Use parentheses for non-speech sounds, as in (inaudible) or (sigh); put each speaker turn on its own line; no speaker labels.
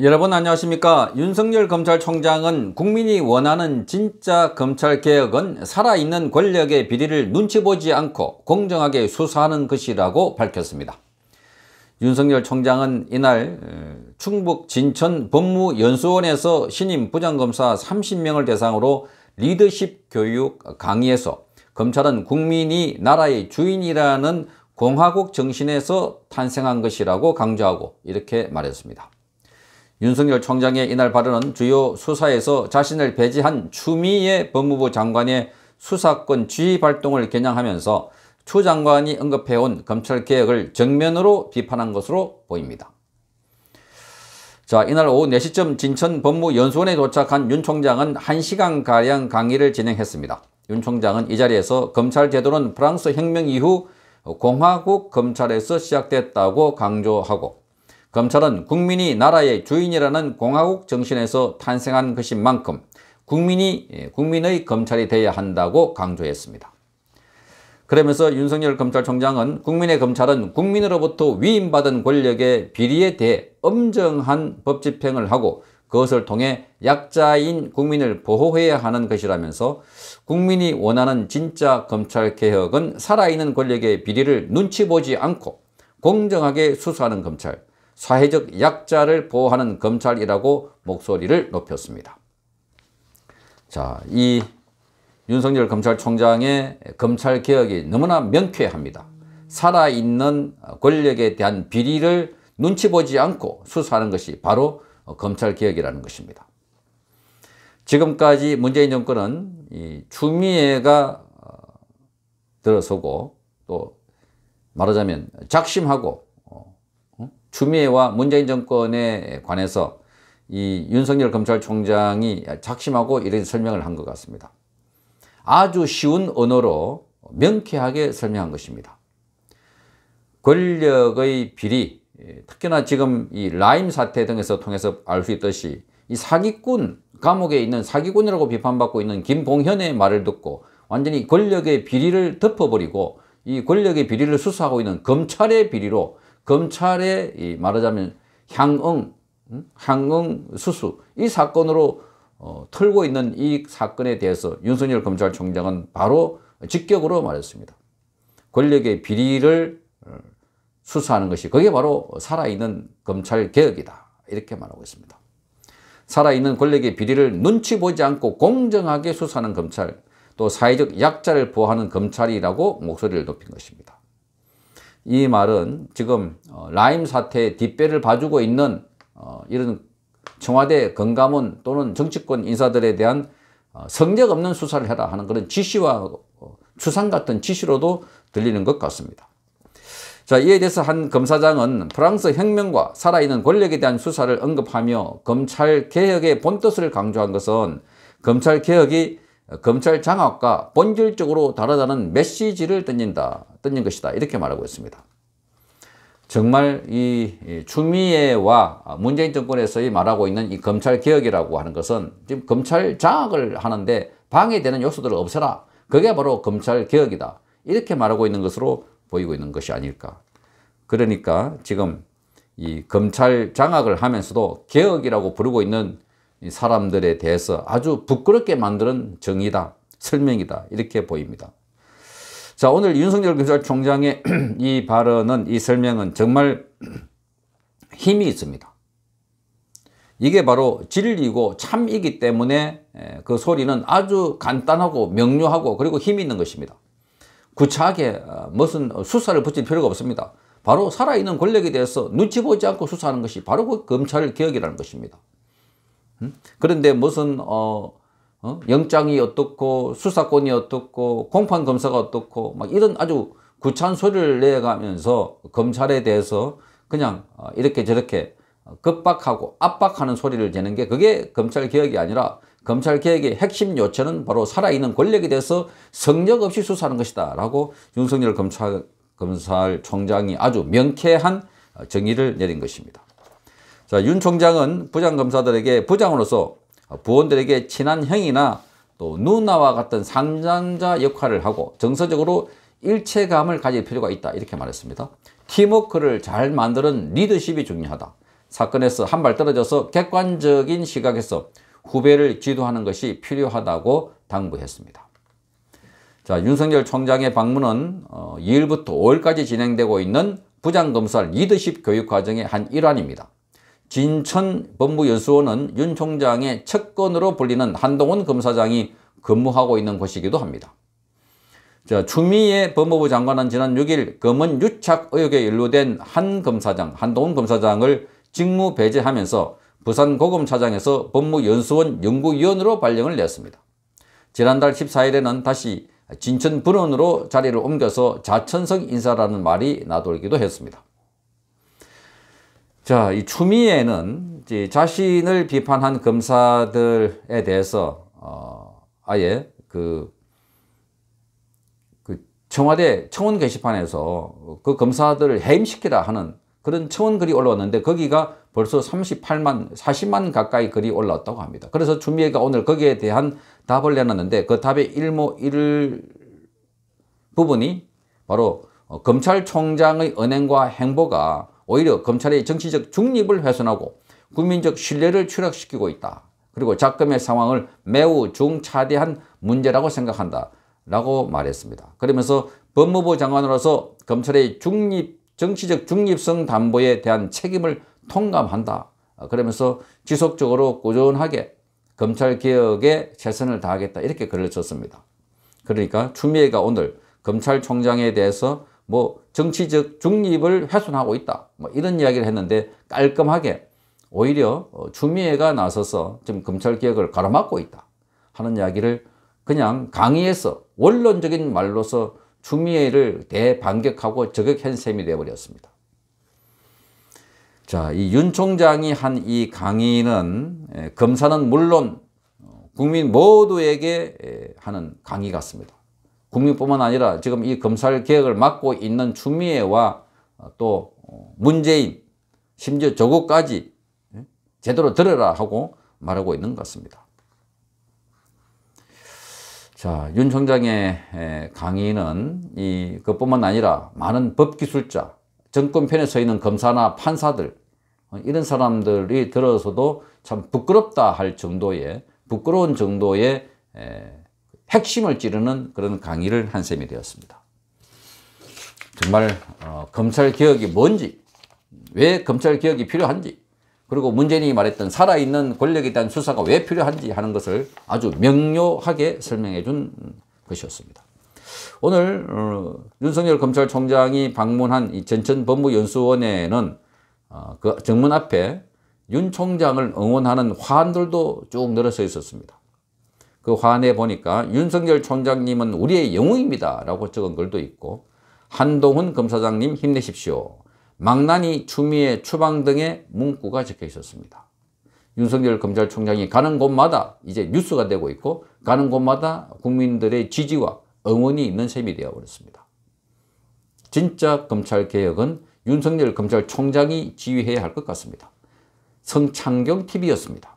여러분 안녕하십니까 윤석열 검찰총장은 국민이 원하는 진짜 검찰개혁은 살아있는 권력의 비리를 눈치 보지 않고 공정하게 수사하는 것이라고 밝혔습니다. 윤석열 총장은 이날 충북 진천 법무연수원에서 신임 부장검사 30명을 대상으로 리더십 교육 강의에서 검찰은 국민이 나라의 주인이라는 공화국 정신에서 탄생한 것이라고 강조하고 이렇게 말했습니다. 윤석열 총장의 이날 발언은 주요 수사에서 자신을 배제한 추미애 법무부 장관의 수사권 지휘 발동을 겨냥하면서 추 장관이 언급해온 검찰개혁을 정면으로 비판한 것으로 보입니다. 자 이날 오후 4시쯤 진천 법무연수원에 도착한 윤 총장은 1시간가량 강의를 진행했습니다. 윤 총장은 이 자리에서 검찰 제도는 프랑스 혁명 이후 공화국 검찰에서 시작됐다고 강조하고 검찰은 국민이 나라의 주인이라는 공화국 정신에서 탄생한 것인 만큼 국민이 예, 국민의 검찰이 돼야 한다고 강조했습니다. 그러면서 윤석열 검찰총장은 국민의 검찰은 국민으로부터 위임받은 권력의 비리에 대해 엄정한 법 집행을 하고 그것을 통해 약자인 국민을 보호해야 하는 것이라면서 국민이 원하는 진짜 검찰개혁은 살아있는 권력의 비리를 눈치 보지 않고 공정하게 수사하는 검찰, 사회적 약자를 보호하는 검찰이라고 목소리를 높였습니다. 자, 이 윤석열 검찰총장의 검찰개혁이 너무나 명쾌합니다. 살아있는 권력에 대한 비리를 눈치 보지 않고 수사하는 것이 바로 검찰개혁이라는 것입니다. 지금까지 문재인 정권은 이 추미애가 어, 들어서고 또 말하자면 작심하고 추미애와 문재인 정권에 관해서 이 윤석열 검찰총장이 작심하고 이런 설명을 한 것 같습니다. 아주 쉬운 언어로 명쾌하게 설명한 것입니다. 권력의 비리, 특히나 지금 이 라임 사태 등에서 통해서 알 수 있듯이 이 사기꾼, 감옥에 있는 사기꾼이라고 비판받고 있는 김봉현의 말을 듣고 완전히 권력의 비리를 덮어버리고 이 권력의 비리를 수사하고 있는 검찰의 비리로 검찰의 말하자면 향응, 향응 수수 이 사건으로 어, 털고 있는 이 사건에 대해서 윤석열 검찰총장은 바로 직격으로 말했습니다. 권력의 비리를 어, 수사하는 것이 그게 바로 살아있는 검찰개혁이다 이렇게 말하고 있습니다. 살아있는 권력의 비리를 눈치 보지 않고 공정하게 수사하는 검찰 또 사회적 약자를 보호하는 검찰이라고 목소리를 높인 것입니다. 이 말은 지금 어, 라임 사태의 뒷배를 봐주고 있는 어, 이런 청와대 건가문 또는 정치권 인사들에 대한 어, 성적 없는 수사를 해라 하는 그런 지시와 추상 같은 지시로도 들리는 것 같습니다. 자 이에 대해서 한 검사장은 프랑스 혁명과 살아있는 권력에 대한 수사를 언급하며 검찰개혁의 본뜻을 강조한 것은 검찰개혁이 어, 검찰 장악과 본질적으로 다르다는 메시지를 던진다, 던진 것이다. 이렇게 말하고 있습니다. 정말 이 추미애와 문재인 정권에서 말하고 있는 이 검찰 개혁이라고 하는 것은 지금 검찰 장악을 하는데 방해되는 요소들을 없애라. 그게 바로 검찰 개혁이다. 이렇게 말하고 있는 것으로 보이고 있는 것이 아닐까. 그러니까 지금 이 검찰 장악을 하면서도 개혁이라고 부르고 있는 사람들에 대해서 아주 부끄럽게 만드는 정의다, 설명이다 이렇게 보입니다. 자 오늘 윤석열 검찰총장의 (clears throat) 이 발언은 이 설명은 정말 (clears throat) 힘이 있습니다. 이게 바로 진리고 참이기 때문에 그 소리는 아주 간단하고 명료하고 그리고 힘이 있는 것입니다. 구차하게 어, 무슨 수사를 붙일 필요가 없습니다. 바로 살아있는 권력에 대해서 눈치 보지 않고 수사하는 것이 바로 그 검찰 개혁이라는 것입니다. 그런데 무슨 어, 어, 영장이 어떻고 수사권이 어떻고 공판 검사가 어떻고 막 이런 아주 구찬 소리를 내가면서 검찰에 대해서 그냥 어, 이렇게 저렇게 급박하고 압박하는 소리를 내는 게 그게 검찰 개혁이 아니라 검찰 개혁의 핵심 요체는 바로 살아있는 권력에 대해서 성적 없이 수사하는 것이다 라고 윤석열 검찰, 검찰총장이 아주 명쾌한 정의를 내린 것입니다. 자, 윤 총장은 부장검사들에게 부장으로서 부원들에게 친한 형이나 또 누나와 같은 상장자 역할을 하고 정서적으로 일체감을 가질 필요가 있다 이렇게 말했습니다. 팀워크를 잘 만드는 리더십이 중요하다. 사건에서 한 발 떨어져서 객관적인 시각에서 후배를 지도하는 것이 필요하다고 당부했습니다. 자, 윤석열 총장의 방문은 2일부터 어, 5일까지 진행되고 있는 부장검사 리더십 교육 과정의 한 일환입니다. 진천법무연수원은 윤 총장의 측근으로 불리는 한동훈 검사장이 근무하고 있는 곳이기도 합니다. 자, 추미애 법무부 장관은 지난 6일 검은 유착 의혹에 연루된 한 검사장, 한동훈 검사장을 직무 배제하면서 부산 고검차장에서 법무연수원 연구위원으로 발령을 냈습니다. 지난달 14일에는 다시 진천불원으로 자리를 옮겨서 자천성 인사라는 말이 나돌기도 했습니다. 자, 이 추미애는 이제 자신을 비판한 검사들에 대해서 어, 아예 그, 그 청와대 청원 게시판에서 그 검사들을 해임시키라 하는 그런 청원 글이 올라왔는데 거기가 벌써 38만, 40만 가까이 글이 올라왔다고 합니다. 그래서 추미애가 오늘 거기에 대한 답을 내놨는데 그 답의 일모 일 부분이 바로 어, 검찰총장의 은행과 행보가 오히려 검찰의 정치적 중립을 훼손하고 국민적 신뢰를 추락시키고 있다. 그리고 작금의 상황을 매우 중차대한 문제라고 생각한다. 라고 말했습니다. 그러면서 법무부 장관으로서 검찰의 중립, 정치적 중립성 담보에 대한 책임을 통감한다. 그러면서 지속적으로 꾸준하게 검찰 개혁에 최선을 다하겠다. 이렇게 글을 썼습니다. 그러니까 추미애가 오늘 검찰총장에 대해서 뭐 정치적 중립을 훼손하고 있다. 뭐 이런 이야기를 했는데 깔끔하게 오히려 추미애가 어, 나서서 지금 검찰개혁을 가로막고 있다 하는 이야기를 그냥 강의에서 원론적인 말로서 추미애를 대반격하고 저격한 셈이 되어버렸습니다. 자, 이 윤 총장이 한 이 강의는 예, 검사는 물론 어, 국민 모두에게 예, 하는 강의 같습니다. 국민뿐만 아니라 지금 이 검찰 개혁을 맡고 있는 추미애와 또 문재인 심지어 저것까지 예? 제대로 들어라 하고 말하고 있는 것 같습니다. 자, 윤 총장의 강의는 이 그뿐만 아니라 많은 법기술자, 정권편에 서 있는 검사나 판사들 어, 이런 사람들이 들어서도 참 부끄럽다 할 정도의 부끄러운 정도의 핵심을 찌르는 그런 강의를 한 셈이 되었습니다. 정말 어, 검찰 개혁이 뭔지, 왜 검찰 개혁이 필요한지, 그리고 문재인이 말했던 살아있는 권력에 대한 수사가 왜 필요한지 하는 것을 아주 명료하게 설명해 준 것이었습니다. 오늘 어, 윤석열 검찰총장이 방문한 이 전천 법무연수원에는 어, 그 정문 앞에 윤 총장을 응원하는 화환들도 쭉 늘어서 있었습니다. 그화내에 보니까 윤석열 총장님은 우리의 영웅입니다. 라고 적은 글도 있고 한동훈 검사장님 힘내십시오. 망나니 추미애 추방 등의 문구가 적혀 있었습니다. 윤석열 검찰총장이 가는 곳마다 이제 뉴스가 되고 있고 가는 곳마다 국민들의 지지와 응원이 있는 셈이 되어버렸습니다. 진짜 검찰개혁은 윤석열 검찰총장이 지휘해야 할 것 같습니다. 성창경 TV였습니다.